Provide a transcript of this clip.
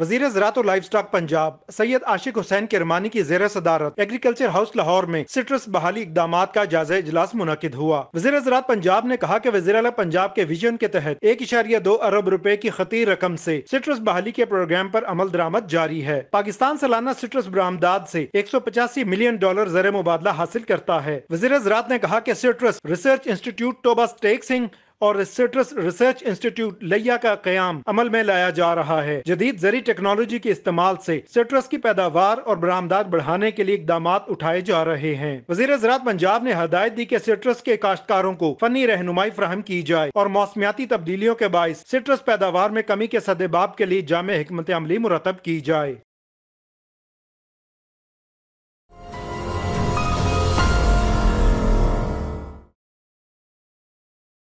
वजीर ज़रात और लाइफ स्टॉक पंजाब सैयद आशिक हुसैन रमानी की जेर सदारत एग्रीकल्चर हाउस लाहौर में सिट्रस बहाली इकदाम का जायजा इजलास मुनद हुआ वजीर ज़रात पंजाब ने कहा की वजी अला पंजाब के विजन के तहत एक इशारिया दो अरब रुपए की खतीर रकम ऐसी सिट्रस बहाली के प्रोग्राम आरोप अमल दरामद जारी है पाकिस्तान सालाना सिट्रस बरामदाद ऐसी एक सौ पचासी मिलियन डॉलर जर मुबादला हासिल करता है वजी ज़रात ने कहा की citrus research institute Toba Tek Singh और सिट्रस रिसर्च इंस्टीट्यूट लिया का क्याम अमल में लाया जा रहा है जदीद जरिए टेक्नोलॉजी के इस्तेमाल ऐसी सिट्रस की पैदावार और बरामदात बढ़ाने के लिए इकदाम उठाए जा रहे हैं वजीर ज़रात पंजाब ने हदायत दी की सिट्रस के काश्तकारों को फनी रहनुमाई फ्राहम की जाए और मौसमियाती तब्दीलियों के बायस सिट्रस पैदावार में कमी के सदेबाब के लिए जाम हमत अमली मुरतब की जाए